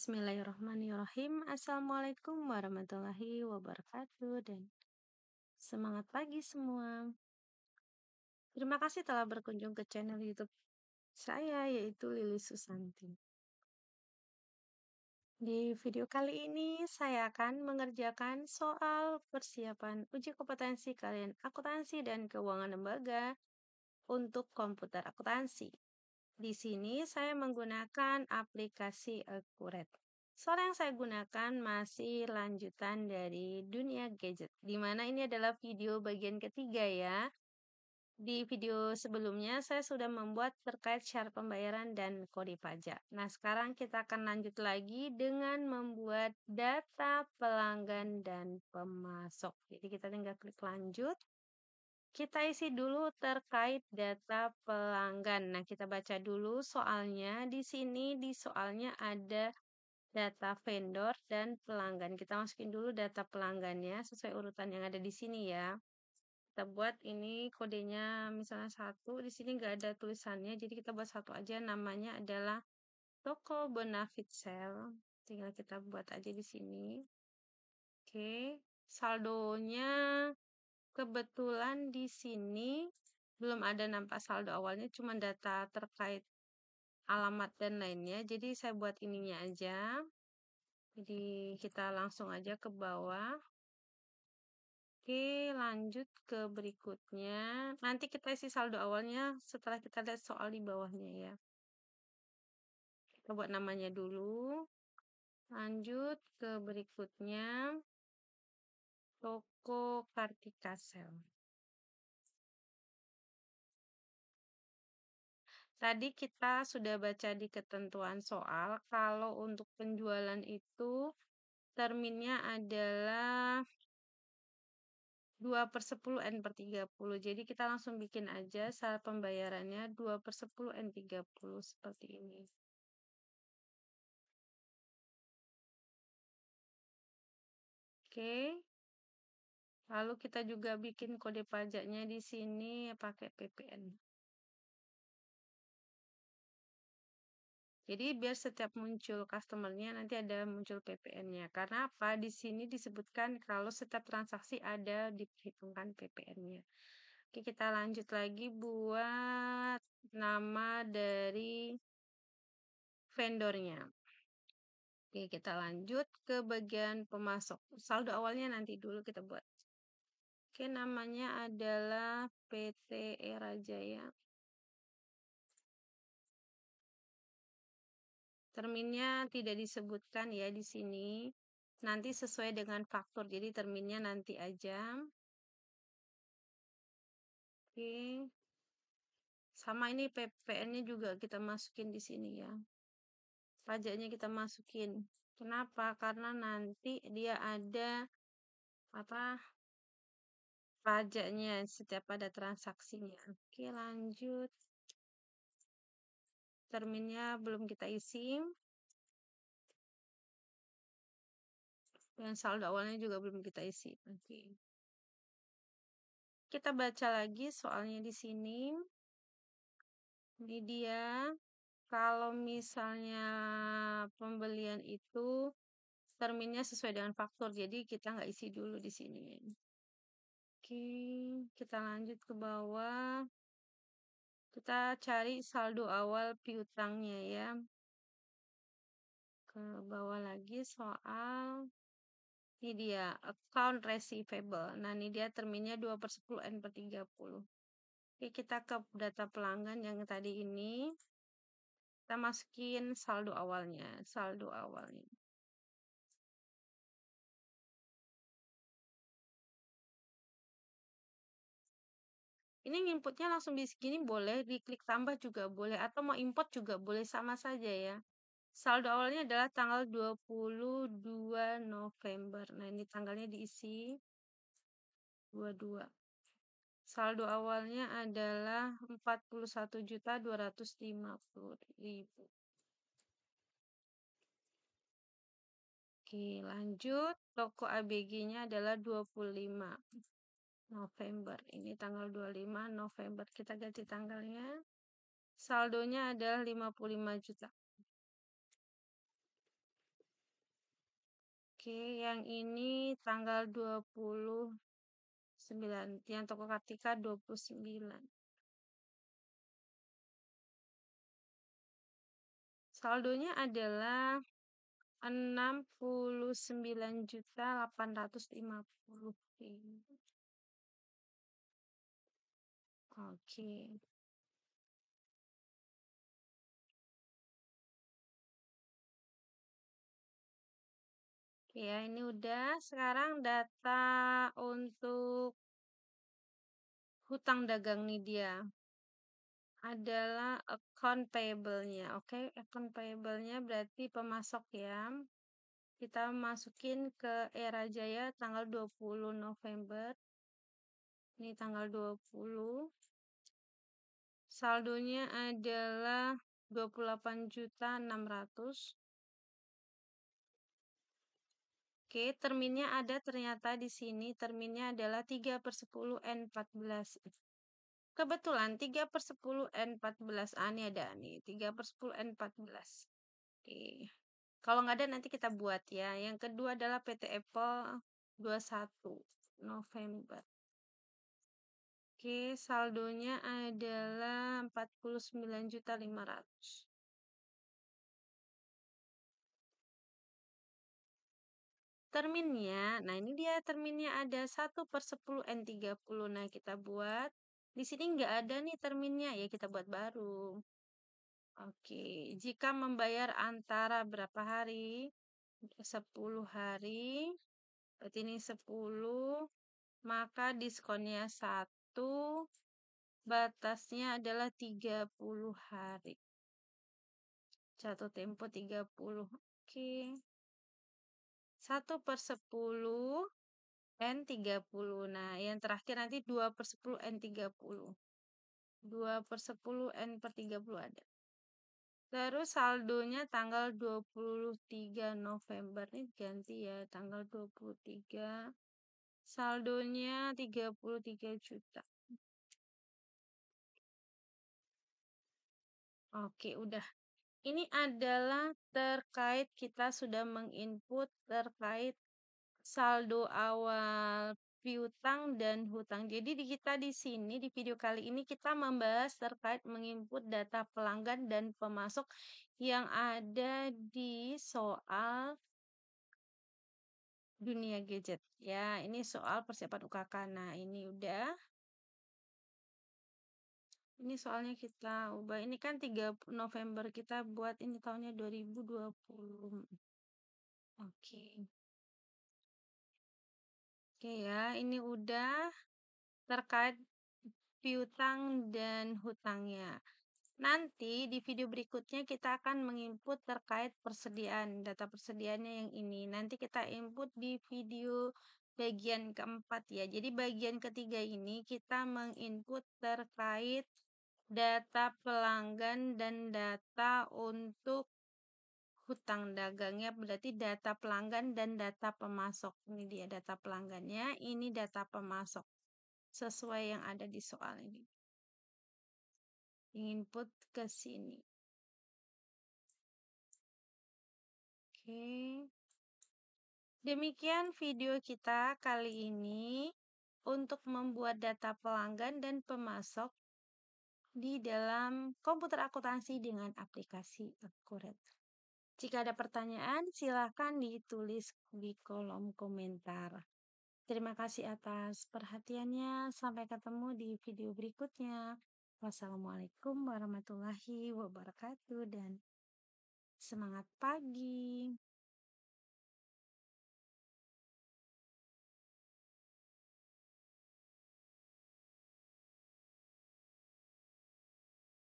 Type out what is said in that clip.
Bismillahirrahmanirrahim. Assalamualaikum warahmatullahi wabarakatuh dan semangat pagi semua. Terima kasih telah berkunjung ke channel YouTube saya yaitu Lili Susanti. Di video kali ini saya akan mengerjakan soal persiapan uji kompetensi kalian akuntansi dan keuangan lembaga untuk komputer akuntansi di sini saya menggunakan aplikasi Accurate. Soal yang saya gunakan masih lanjutan dari dunia gadget, di mana ini adalah video bagian ketiga ya. Di video sebelumnya saya sudah membuat terkait syarat pembayaran dan kode pajak. Nah sekarang kita akan lanjut lagi dengan membuat data pelanggan dan pemasok. Jadi kita tinggal klik lanjut. Kita isi dulu terkait data pelanggan. Nah, kita baca dulu soalnya. Di sini di soalnya ada data vendor dan pelanggan. Kita masukin dulu data pelanggannya sesuai urutan yang ada di sini ya. Kita buat ini kodenya misalnya satu, di sini nggak ada tulisannya, jadi kita buat satu aja namanya adalah toko benefit Sale. Tinggal kita buat aja di sini. Oke, saldonya Kebetulan di sini belum ada nampak saldo awalnya, cuma data terkait alamat dan lainnya. Jadi saya buat ininya aja. Jadi kita langsung aja ke bawah. Oke, lanjut ke berikutnya. Nanti kita isi saldo awalnya setelah kita lihat soal di bawahnya ya. Kita buat namanya dulu. Lanjut ke berikutnya. Toko Kartika Sel. Tadi kita sudah baca di ketentuan soal, kalau untuk penjualan itu terminnya adalah 2 per 10 N per 30. Jadi kita langsung bikin aja saat pembayarannya 2 per 10 N 30 seperti ini. Oke. Lalu kita juga bikin kode pajaknya di sini pakai PPN. Jadi biar setiap muncul customernya nanti ada muncul PPN-nya. Karena apa? Di sini disebutkan kalau setiap transaksi ada diperhitungkan PPN-nya. Oke, kita lanjut lagi buat nama dari vendornya. Oke, kita lanjut ke bagian pemasok. Saldo awalnya nanti dulu kita buat. Oke, namanya adalah PT Era Jaya. Terminnya tidak disebutkan ya di sini. Nanti sesuai dengan faktor, jadi terminnya nanti aja. Oke. Sama ini PPN-nya juga kita masukin di sini ya. Pajaknya kita masukin. Kenapa? Karena nanti dia ada apa Pajaknya, setiap ada transaksinya. Oke, lanjut. Terminnya belum kita isi. Dan saldo awalnya juga belum kita isi. Oke. Kita baca lagi soalnya di sini. Ini dia. Kalau misalnya pembelian itu terminnya sesuai dengan faktur, jadi kita nggak isi dulu di sini. Oke, kita lanjut ke bawah. Kita cari saldo awal piutangnya ya. Ke bawah lagi soal ini dia account receivable. Nah, ini dia terminnya 2 per 10 N per 30. Oke, kita ke data pelanggan yang tadi ini. Kita masukin saldo awalnya, saldo awalnya. ini inputnya langsung di segini boleh, diklik tambah juga boleh, atau mau import juga boleh, sama saja ya. Saldo awalnya adalah tanggal 22 November. Nah, ini tanggalnya diisi 22. Saldo awalnya adalah juta 41.250.000. Oke, lanjut. Toko ABG-nya adalah 25. November. Ini tanggal 25 November. Kita ganti tanggalnya. Saldonya adalah 55 juta. Oke, yang ini tanggal 29. Yang toko Kartika 29. Saldonya adalah 69 juta 850. Oke. Okay. ya, ini udah. Sekarang data untuk hutang dagang nih dia adalah account payable-nya. Oke, account payable-nya berarti pemasok ya. Kita masukin ke Era Jaya tanggal 20 November. Ini tanggal 20. Saldonya adalah 28.600. Oke, terminnya ada ternyata di sini. Terminnya adalah 3 per 10 N14. Kebetulan 3 per 10 N14. A ini ada nih, 3 per 10 N14. Oke. Kalau nggak ada nanti kita buat ya. Yang kedua adalah PT Apple 21 November. Oke, saldonya adalah 49.500. Terminnya, nah ini dia terminnya ada 1 per 10 N30. Nah, kita buat. Di sini nggak ada nih terminnya, ya kita buat baru. Oke, jika membayar antara berapa hari? 10 hari. Berarti ini 10, maka diskonnya 1 itu batasnya adalah 30 hari. Jatuh tempo 30. Oke. Okay. 1 per 10 N 30. Nah, yang terakhir nanti 2 per 10 N 30. 2 per 10 N per 30 ada. Terus saldonya tanggal 23 November. Ini ganti ya, tanggal 23 Saldonya 33 juta. Oke, udah. Ini adalah terkait kita sudah menginput terkait saldo awal piutang dan hutang. Jadi di kita di sini di video kali ini kita membahas terkait menginput data pelanggan dan pemasok yang ada di soal Dunia gadget. Ya, ini soal persiapan UKK. Nah, ini udah. Ini soalnya kita ubah. Ini kan 3 November kita buat ini tahunnya 2020. Oke. Oke ya, ini udah terkait piutang dan hutangnya. Nanti di video berikutnya kita akan menginput terkait persediaan, data persediaannya yang ini. Nanti kita input di video bagian keempat ya. Jadi bagian ketiga ini kita menginput terkait data pelanggan dan data untuk hutang dagangnya berarti data pelanggan dan data pemasok. Ini dia data pelanggannya, ini data pemasok sesuai yang ada di soal ini ingin podcast ini. Oke. Demikian video kita kali ini untuk membuat data pelanggan dan pemasok di dalam komputer akuntansi dengan aplikasi Accurate. Jika ada pertanyaan, silahkan ditulis di kolom komentar. Terima kasih atas perhatiannya. Sampai ketemu di video berikutnya. Wassalamualaikum warahmatullahi wabarakatuh dan semangat pagi.